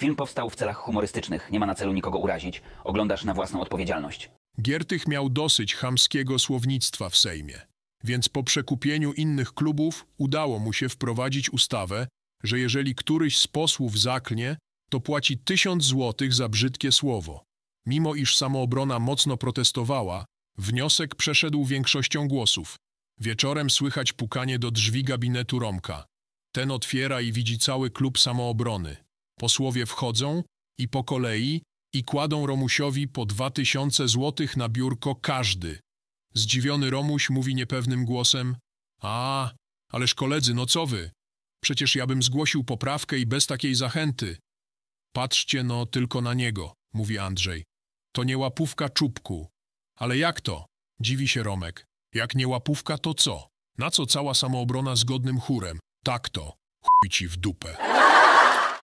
Film powstał w celach humorystycznych, nie ma na celu nikogo urazić. Oglądasz na własną odpowiedzialność. Giertych miał dosyć chamskiego słownictwa w Sejmie, więc po przekupieniu innych klubów udało mu się wprowadzić ustawę, że jeżeli któryś z posłów zaknie, to płaci tysiąc złotych za brzydkie słowo. Mimo iż samoobrona mocno protestowała, wniosek przeszedł większością głosów. Wieczorem słychać pukanie do drzwi gabinetu Romka. Ten otwiera i widzi cały klub samoobrony. Posłowie wchodzą i po kolei i kładą Romusiowi po dwa tysiące złotych na biurko każdy. Zdziwiony Romuś mówi niepewnym głosem A, ależ koledzy, no co wy? Przecież ja bym zgłosił poprawkę i bez takiej zachęty. Patrzcie no tylko na niego, mówi Andrzej. To nie łapówka czubku. Ale jak to? Dziwi się Romek. Jak nie łapówka, to co? Na co cała samoobrona zgodnym chórem? Tak to. Chuj ci w dupę.